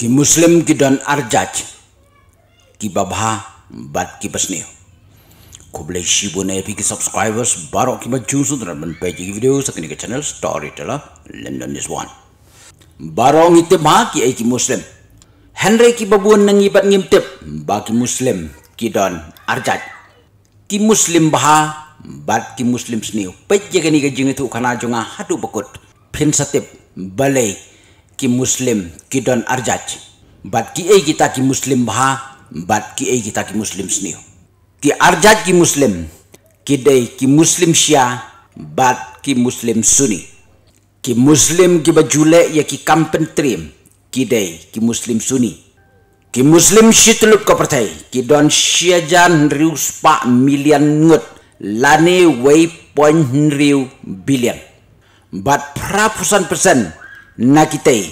ki muslim ki don arjaj ki babha bat ki pasniyo kubla shibu ne ki subscribers baro ki majju sudra ban page ki video sakni ki channel storyteller london is one baro ngi te ba ki ki muslim henry ki babuan ngi ibat ngim tip ba ki muslim ki don arjaj ki muslim bha bat ki muslim sniyo pe ki ni ga jingi tu junga hatu pin satip balai ki muslim ki don arjaj bat ki ei kita ki muslim bah, bat ki ei kita ki muslim sniu ki arjaj ki muslim ki dei ki muslim sia bat ki muslim sunni ki muslim ki bajule ya ki kampen trim ki dei muslim sunni ki muslim shitluk kau pertai ki don jan rius pa million ngut lani wei point riu billion bat prapusan persen na kitai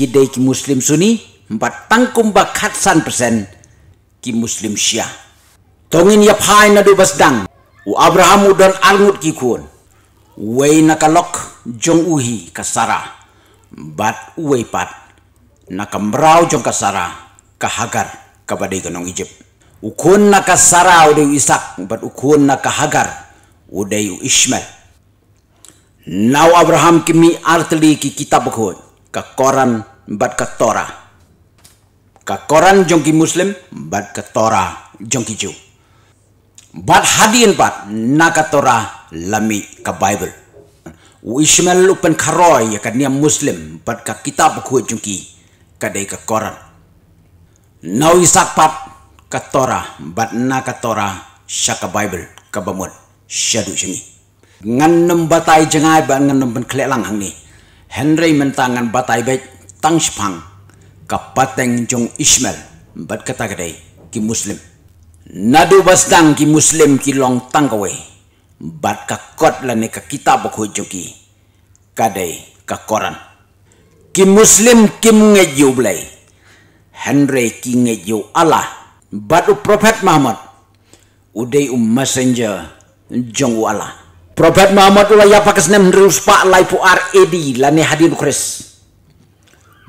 kidai ki muslim sunni empat tangkum bakat san persen ki muslim syiah tongin yap hai na du basdang u abraham dan Almut ki kun wei nakalok jong uhi kasara bat wei pat nakamrau jong kasara kahagar kepada ganong ijib ukun nakasara udai isak bat ukun nakahagar udai ismail Nau Abraham kimi artli ki kitab ko ka koran bat ka tora ka jongki muslim bat ka tora jongki ju bat hadian bat nakatora lami ka bible u ishmael upen karoy ya kan muslim bat ka kitab ku jongki ka dei koran nau isak pat ka tora bat nakatora shaka bible ka bamon syadu sini ngan nem jengai ban ngan nem ben ni henry mentangan batai baik Tangshpang kapateng jong Ishmael bat kata kadai ki Muslim. Nadu basdang ki Muslim ki long tangkawe bat ka kot lane ka kitab ko joki kadai ka koran. Ki Muslim kim ngeju blai. Henry ki ngeju Allah batu Prophet Muhammad udai um messenger jong Allah. Prophet Muhammad ulah ya pakas nem rus pak lai pu ar edi lane hadir Kristus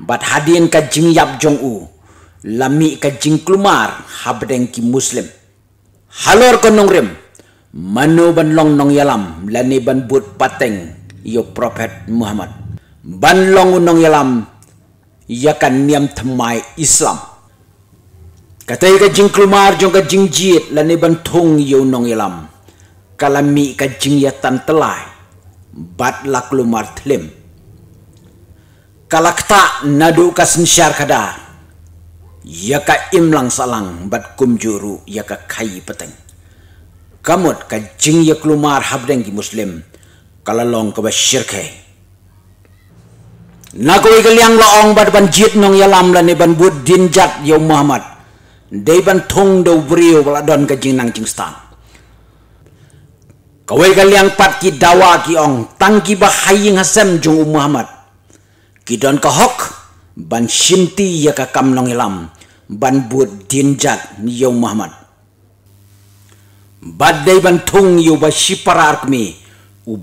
bat hadien ka jing yap jong u lami ka jing klumar habdeng ki muslim halor ko nong rem manu ban long nong yalam lani ban but pateng yo prophet muhammad ban long nong yalam yakan niam temai islam katai ka jing klumar jong ka jing jiet lani ban thong yo nong yalam kalami ka jing yatan telai bat laklumar thlem kalakta nadu kasin syar kada yaka imlang salang bat kum juru yaka kai peteng kamut ka jing ya kelumar habdengi muslim kalalong ka syirkai igal yang laong bat ban jit nong yalam la ne ban din jat yo Muhammad. Dei ban thong do brio bala don ka jing nang jing stan. Kawai kalian pat ki dawa ki ong tangki bahaying hasem jung Muhammad. Kidon Hok, ban ya yaka kam ilam ban buat dinjat yo Muhammad. Badai ban tung yo ba shipara arkmi u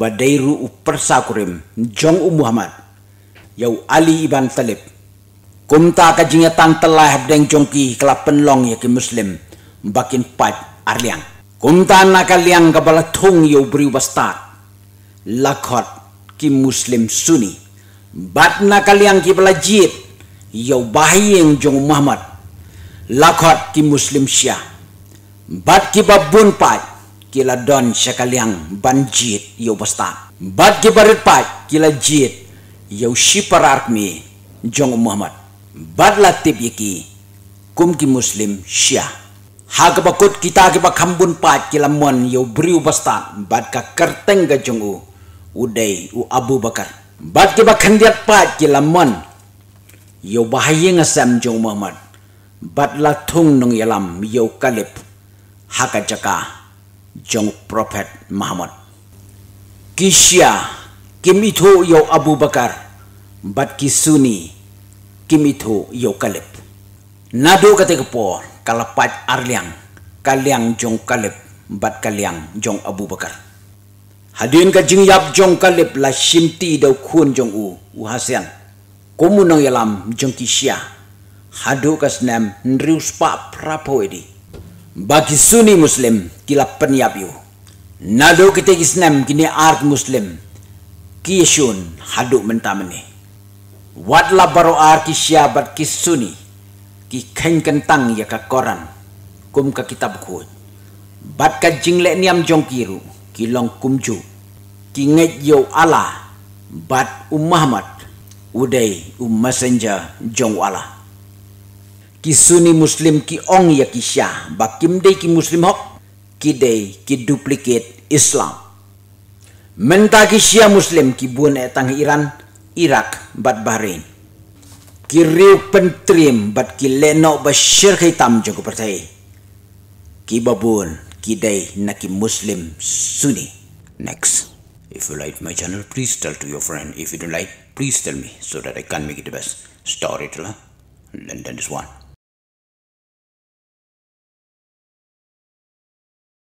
persakurim jong u Muhammad. Yau Ali iban Talib. Kumta kajinga ya tang telah deng jongki kelapen long ya ki muslim bakin pat arliang. Kumta nakaliang kabala tung yo beri wastak. Lakhot ki muslim sunni bat nakal yang ki belajit yau bahing jong Muhammad lakot ki Muslim Shia, bat ki babun ki kila don syakalyang banjit yo basta bat ki barit kila jit yo shiper army jong Muhammad bat tip yiki kum ki Muslim Shia, Haga bakut kita ki bakambun pat kila mon yau briu basta bat ka kerteng ga jong u udai u Abu Bakar bat ke bakhan diat pa ke lamon yo bahaya ngasam jong mamat bat la thung nong yalam yo kalip hakajaka jong prophet muhammad kisya kim itho yo abu bakar bat ki suni kim itho yo kalip nado kate po kalapat arliang kaliang jong kalip bat kaliang jong abu bakar Hadin ka jing yap jong kalip lip la shimti do kun jong u u hasian. Komu nang yalam jong ki hadukas Hadu ka snem nrius pa prapo edi. Bagi suni muslim kila penyap yu. Nado kita snem kini ark muslim. Kiyashun hadu mentamani. Wadla baro ar ki bat ki suni. Ki kain kentang ya ka koran. Kum ka kitab kun. Bat ka le niam jong kiru. Kilong kumjuk ki ngej yow ala bat um muhammad uday um messenger jong ala ki sunni muslim ki ong ya ki syah bakim dei ki muslim hok ki dei ki duplicate islam menta ki syah muslim ki buan etang iran irak bat bahrain ki riu pentrim bat ki lenok syirk hitam jong percaya ki babun ki dei na ki muslim sunni next if you like my channel please tell to your friend if you don't like please tell me so that i can make it the best storyteller and then this one